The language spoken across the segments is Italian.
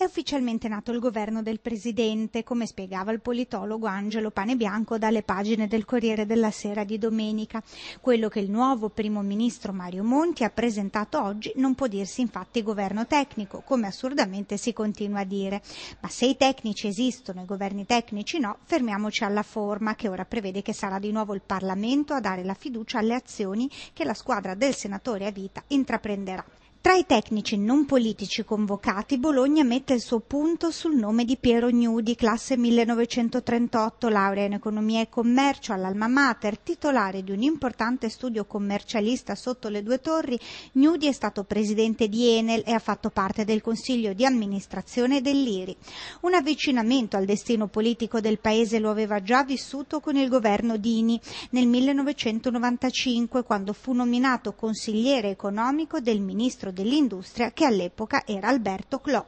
è ufficialmente nato il governo del presidente, come spiegava il politologo Angelo Panebianco dalle pagine del Corriere della Sera di domenica. Quello che il nuovo primo ministro Mario Monti ha presentato oggi non può dirsi infatti governo tecnico, come assurdamente si continua a dire. Ma se i tecnici esistono e i governi tecnici no, fermiamoci alla forma, che ora prevede che sarà di nuovo il Parlamento a dare la fiducia alle azioni che la squadra del senatore a vita intraprenderà. Tra i tecnici non politici convocati, Bologna mette il suo punto sul nome di Piero Gnudi, classe 1938, laurea in economia e commercio all'Alma Mater, titolare di un importante studio commercialista sotto le due torri. Gnudi è stato presidente di Enel e ha fatto parte del consiglio di amministrazione dell'IRI. Un avvicinamento al destino politico del paese lo aveva già vissuto con il governo Dini nel 1995, quando fu nominato consigliere economico del ministro dell'industria che all'epoca era Alberto Clò.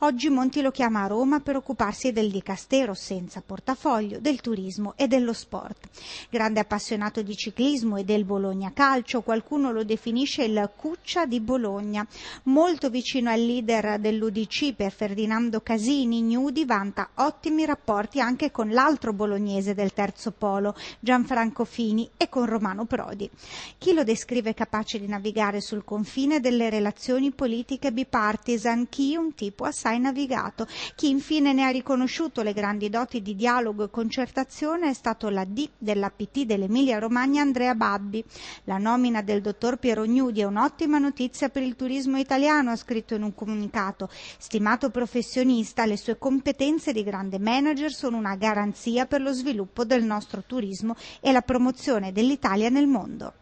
Oggi Monti lo chiama a Roma per occuparsi del dicastero senza portafoglio, del turismo e dello sport. Grande appassionato di ciclismo e del Bologna Calcio, qualcuno lo definisce il Cuccia di Bologna. Molto vicino al leader dell'UDC per Ferdinando Casini, Gnudi vanta ottimi rapporti anche con l'altro bolognese del terzo polo, Gianfranco Fini, e con Romano Prodi. Chi lo descrive capace di navigare sul confine delle relazioni politiche bipartisan, chi un tipo assai assai navigato. Chi infine ne ha riconosciuto le grandi doti di dialogo e concertazione è stato la D dell'APT dell'Emilia Romagna Andrea Babbi. La nomina del dottor Piero Gnudi è un'ottima notizia per il turismo italiano, ha scritto in un comunicato. Stimato professionista, le sue competenze di grande manager sono una garanzia per lo sviluppo del nostro turismo e la promozione dell'Italia nel mondo.